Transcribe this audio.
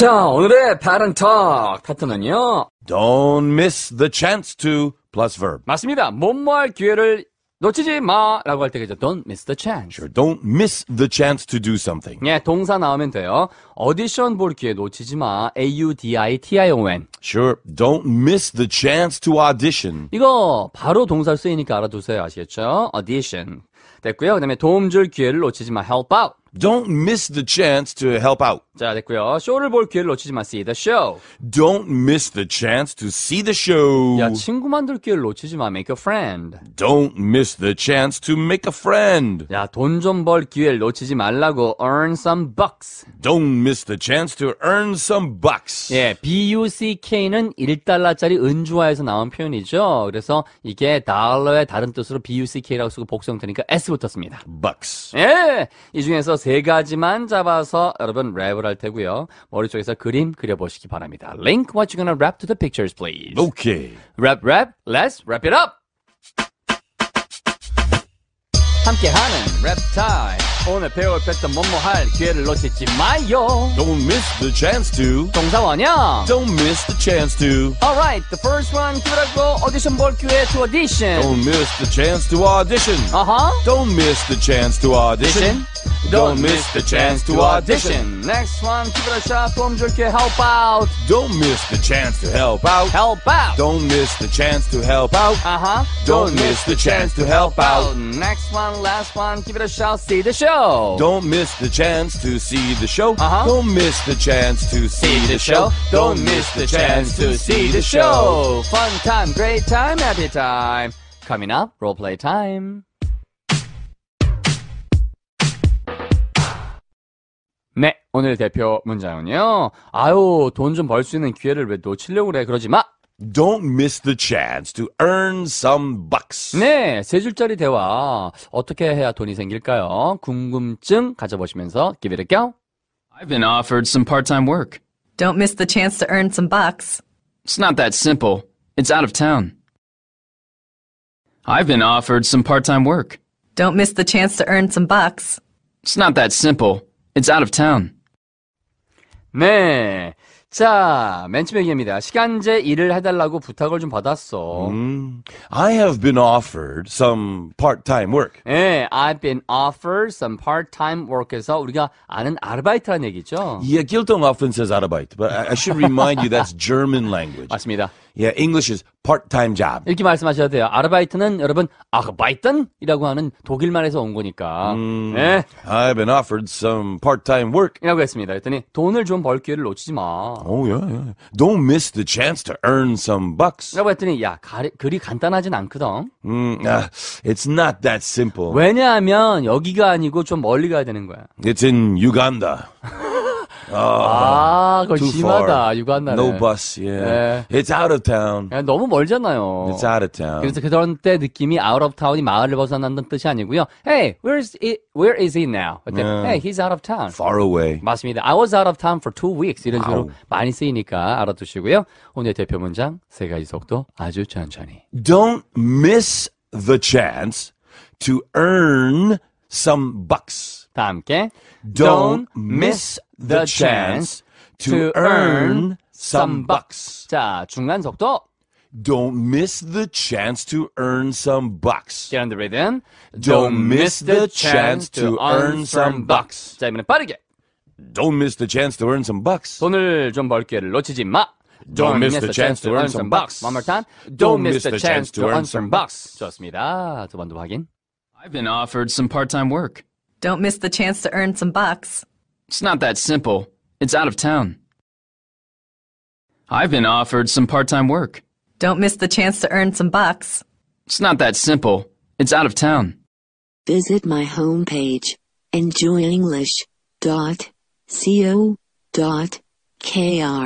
자, 오늘의 패런턱 파트는요. Don't miss the chance to plus verb. 맞습니다. 못모할 기회를 놓치지 마 라고 할때 그죠. Don't miss the chance. Sure, don't miss the chance to do something. 예, 동사 나오면 돼요. 오디션 볼 기회 놓치지 마. A-U-D-I-T-I-O-N. Sure, don't miss the chance to audition. 이거 바로 동사를 쓰이니까 알아두세요. 아시겠죠? audition. 됐고요. 그 다음에 도움 줄 기회를 놓치지 마. help out. Don't miss the chance to help out. 자, 됐고요. 쇼를 볼 기회를 놓치지 마세요. The show. Don't miss the chance to see the show. 야, 친구 만들 기회를 놓치지 마. Make a friend. Don't miss the chance to make a friend. 야, 돈 좀 벌 기회를 놓치지 말라고. Earn some bucks. Don't miss the chance to earn some bucks. 예, BUCK는 1달러짜리 은주화에서 나온 표현이죠. 그래서 이게 달러의 다른 뜻으로 BUCK라고 쓰고 복성되니까 S 붙었습니다. bucks. 예, 이 중에서 세 가지만 잡아서 여러분 랩을 들어갈 테고요. 머리 쪽에서 그림 그려보시기 바랍니다. Link, what you gonna wrap to the pictures, please? Okay. Wrap, wrap. Let's wrap it up. 함께하는 랩 타임. 오늘 배울 팩트 못뭐할 기회를 놓치지 마요. Don't miss the chance to. 동사 원형. Don't miss the chance to. Alright, the first one 그러고 오디션 볼 기회 to audition. Don't miss the chance to audition. Uh-huh. Don't miss the chance to audition. Don't miss the chance to audition. Next one, give it a shot. 폼 줄게. Help out. Don't miss the chance to help out. Help out. Don't miss the chance to help out. Uh huh. Don't miss the chance to help out. Next one, last one, give it a shot. See the show. show. Don't miss the chance to see the show. Uh-huh. Don't miss the chance to see the show. Don't miss the chance to see the show. Fun time, great time, happy time. Coming up, role play time. 네, 오늘 대표 문장은요. 아유, 돈 좀 벌 수 있는 기회를 왜 놓치려고 그래. 그러지 마! Don't miss the chance to earn some bucks. 네, 세 줄짜리 대화 어떻게 해야 돈이 생길까요? 궁금증 가져보시면서 give it a go. I've been offered some part-time work. Don't miss the chance to earn some bucks. It's not that simple. It's out of town. I've been offered some part-time work. Don't miss the chance to earn some bucks. It's not that simple. It's out of town. 네. 자, 맨 처음 얘기입니다. 시간제 일을 해달라고 부탁을 좀 받았어. 음, I have been offered some part-time work. 예, I've been offered some part-time work에서 우리가 아는 아르바이트라는 얘기죠. Yeah, Giltung often says Arbeit, but I, I should remind you that's German language. 맞습니다. Yeah, English is part-time job. 이렇게 말씀하셔야 돼요. 아르바이트는 여러분 아르바이튼이라고 하는 독일말에서 온 거니까. 음, 네. I've been offered some part-time work. 이라고 했습니다. 했더니 돈을 좀 벌 기회를 놓치지 마. Oh yeah, yeah. Don't miss the chance to earn some bucks. 라고 했더니 야 가리, 그리 간단하진 않거든. 음, uh, it's not that simple. 왜냐하면 여기가 아니고 좀 멀리 가야 되는 거야. It's in Uganda. 아, 거의 심하다, 유관나는. No bus, yeah. 네. It's out of town. 네, 너무 멀잖아요. It's out of town. 그래서 그런 때 느낌이 out of town이 마을을 벗어난다는 뜻이 아니고요. Hey, where's it, where is he now? 그때, yeah. Hey, he's out of town. Far away. 맞습니다. I was out of town for two weeks. 이런 식으로 wow. 많이 쓰이니까 알아두시고요. 오늘 대표 문장 세 가지 속도 아주 천천히. Don't miss the chance to earn some bucks. 다 함께 Don't miss the chance to earn some bucks. 자, 중간 속도. Don't miss the chance to earn some bucks. Get on the Don't miss the chance to earn some bucks. 자, 이번엔 빠르게. Don't miss the chance to earn some bucks. 돈을 좀벌 기회를 놓치지 마. Don't miss the chance to earn some bucks. One more time. Don't miss the chance to earn some bucks. 좋습니다. 두 번도 확인. I've been offered some part-time work. Don't miss the chance to earn some bucks. It's not that simple. It's out of town. I've been offered some part-time work. Don't miss the chance to earn some bucks. It's not that simple. It's out of town. Visit my homepage, enjoyenglish.co.kr.